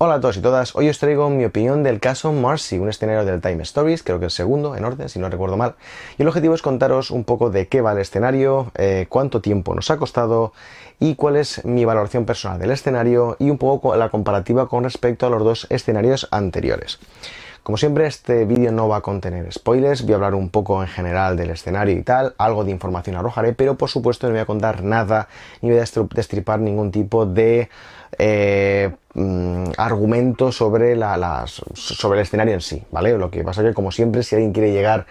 Hola a todos y todas, hoy os traigo mi opinión del caso Marcy, un escenario del Time Stories, creo que el segundo en orden, si no recuerdo mal. Y el objetivo es contaros un poco de qué va el escenario, eh, cuánto tiempo nos ha costado y cuál es mi valoración personal del escenario y un poco la comparativa con respecto a los dos escenarios anteriores. Como siempre, este vídeo no va a contener spoilers, voy a hablar un poco en general del escenario y tal, algo de información arrojaré, pero por supuesto no voy a contar nada, ni voy a destripar ningún tipo de eh, mm, argumento sobre, sobre el escenario en sí, ¿vale? Lo que pasa es que, como siempre, si alguien quiere llegar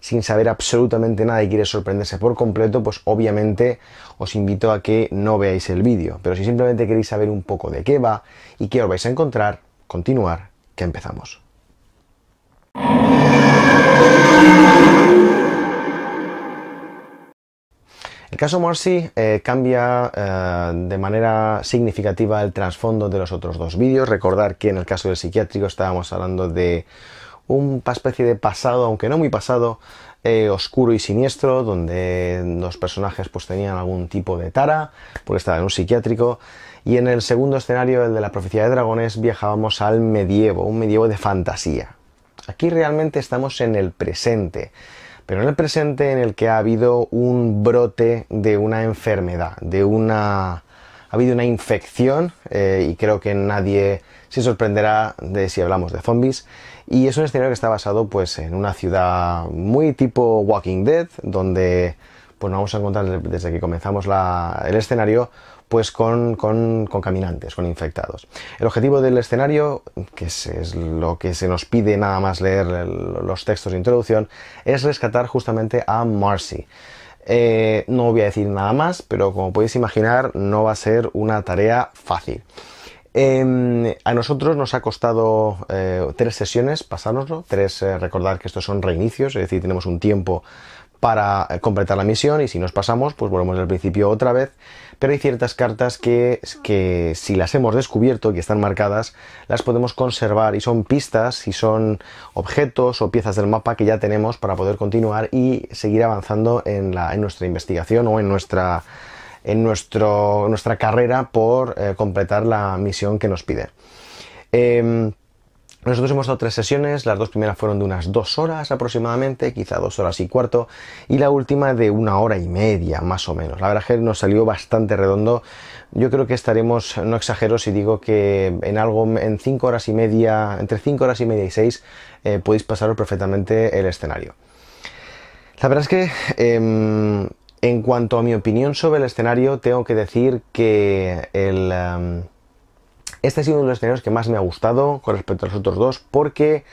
sin saber absolutamente nada y quiere sorprenderse por completo, pues obviamente os invito a que no veáis el vídeo. Pero si simplemente queréis saber un poco de qué va y qué os vais a encontrar, continuar, que empezamos. El caso Morsi eh, cambia eh, de manera significativa el trasfondo de los otros dos vídeos. Recordar que en el caso del psiquiátrico estábamos hablando de una especie de pasado, aunque no muy pasado, eh, oscuro y siniestro, donde los personajes pues tenían algún tipo de tara, porque estaba en un psiquiátrico. Y en el segundo escenario, el de la profecía de dragones, viajábamos al medievo, un medievo de fantasía, Aquí realmente estamos en el presente, pero en el presente en el que ha habido un brote de una enfermedad, de una... Ha habido una infección eh, y creo que nadie se sorprenderá de si hablamos de zombies. Y es un escenario que está basado pues, en una ciudad muy tipo Walking Dead, donde pues nos vamos a encontrar desde que comenzamos el escenario pues con, caminantes, con infectados. El objetivo del escenario, que es, lo que se nos pide nada más leer los textos de introducción, es rescatar justamente a Marcy. Eh, no voy a decir nada más, pero como podéis imaginar, no va a ser una tarea fácil. Em, a nosotros nos ha costado eh, tres sesiones pasárnoslo, tres, eh, recordar que estos son reinicios, es decir, tenemos un tiempo para eh, completar la misión y si nos pasamos pues volvemos al principio otra vez pero hay ciertas cartas que, si las hemos descubierto y están marcadas las podemos conservar y son pistas y son objetos o piezas del mapa que ya tenemos para poder continuar y seguir avanzando en, nuestra investigación o en nuestra en nuestra carrera por eh, completar la misión que nos pide em, nosotros hemos dado tres sesiones, las dos primeras fueron de unas dos horas aproximadamente, quizá dos horas y cuarto, y la última de una hora y media, más o menos. La verdad es que nos salió bastante redondo. Yo creo que estaremos, no exagero si digo que en algo, en cinco horas y media, entre cinco horas y media y seis, eh, podéis pasaros perfectamente el escenario. La verdad es que, em, en cuanto a mi opinión sobre el escenario, tengo que decir que el... Em, este ha sido uno de los escenarios que más me ha gustado con respecto a los otros dos porque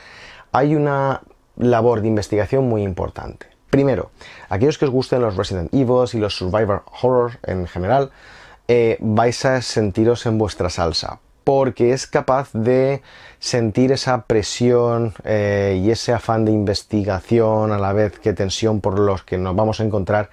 hay una labor de investigación muy importante. Primero, aquellos que os gusten los Resident Evil y los Survivor Horror en general, eh, vais a sentiros en vuestra salsa, porque es capaz de sentir esa presión eh, y ese afán de investigación a la vez que tensión por los que nos vamos a encontrar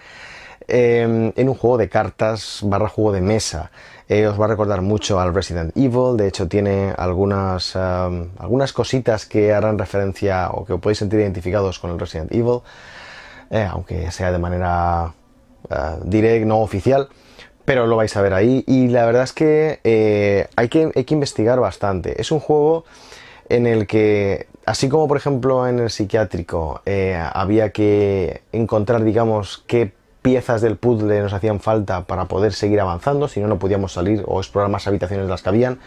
Em, en un juego de cartas barra juego de mesa. Eh, os va a recordar mucho al Resident Evil, de hecho tiene algunas, em, algunas cositas que harán referencia o que os podéis sentir identificados con el Resident Evil, eh, aunque sea de manera eh, directa, no oficial, pero lo vais a ver ahí y la verdad es que, hay que hay que investigar bastante. Es un juego en el que, así como por ejemplo en el psiquiátrico, había que encontrar, digamos, qué piezas del puzzle nos hacían falta para poder seguir avanzando, si no, no podíamos salir o explorar más habitaciones de las que habían.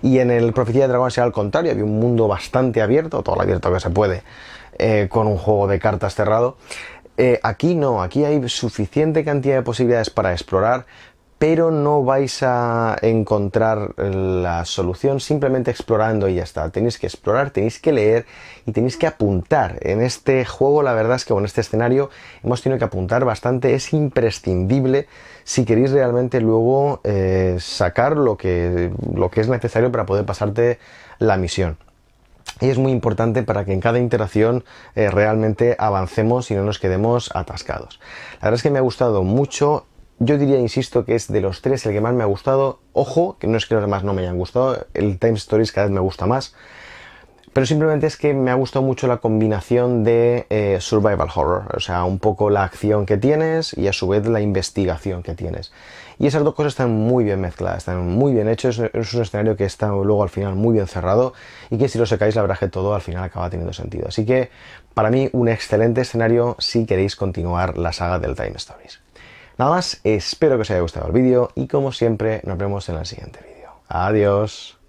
Y en el Profecía de Dragones era al contrario, había un mundo bastante abierto, todo lo abierto que se puede, eh, con un juego de cartas cerrado. Eh, aquí no, aquí hay suficiente cantidad de posibilidades para explorar, pero no vais a encontrar la solución simplemente explorando y ya está. Tenéis que explorar, tenéis que leer y tenéis que apuntar. En este juego, la verdad es que con este escenario hemos tenido que apuntar bastante. Es imprescindible si queréis realmente luego eh, sacar lo que, lo que es necesario para poder pasarte la misión. Y es muy importante para que en cada interacción eh, realmente avancemos y no nos quedemos atascados. La verdad es que me ha gustado mucho yo diría, insisto, que es de los tres el que más me ha gustado. Ojo, que no es que los demás no me hayan gustado, el Time Stories cada vez me gusta más. Pero simplemente es que me ha gustado mucho la combinación de eh, survival horror, o sea, un poco la acción que tienes y a su vez la investigación que tienes. Y esas dos cosas están muy bien mezcladas, están muy bien hechas. es un escenario que está luego al final muy bien cerrado y que si lo secáis la verdad que todo al final acaba teniendo sentido. Así que para mí un excelente escenario si queréis continuar la saga del Time Stories. Nada más, espero que os haya gustado el vídeo y como siempre nos vemos en el siguiente vídeo. Adiós.